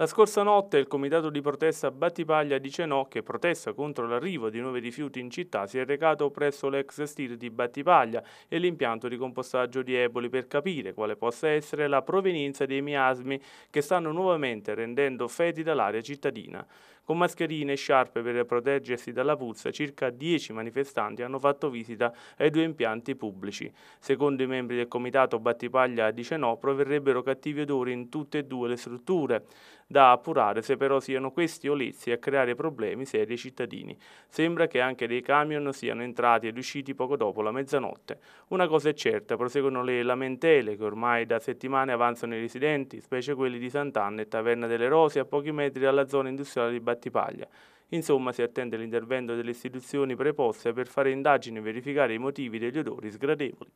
La scorsa notte il comitato di protesta Battipaglia dice no che protesta contro l'arrivo di nuovi rifiuti in città si è recato presso l'ex stir di Battipaglia e l'impianto di compostaggio di Eboli per capire quale possa essere la provenienza dei miasmi che stanno nuovamente rendendo fetida l'area cittadina. Con mascherine e sciarpe per proteggersi dalla puzza, circa 10 manifestanti hanno fatto visita ai due impianti pubblici. Secondo i membri del comitato Battipaglia dice no, proverrebbero cattivi odori in tutte e due le strutture. Da appurare se però siano questi olezzi a creare problemi seri ai cittadini. Sembra che anche dei camion siano entrati ed usciti poco dopo la mezzanotte. Una cosa è certa, proseguono le lamentele che ormai da settimane avanzano i residenti, specie quelli di Sant'Anna e Taverna delle Rose a pochi metri dalla zona industriale di Battipaglia Battipaglia. Insomma, si attende l'intervento delle istituzioni preposte per fare indagini e verificare i motivi degli odori sgradevoli.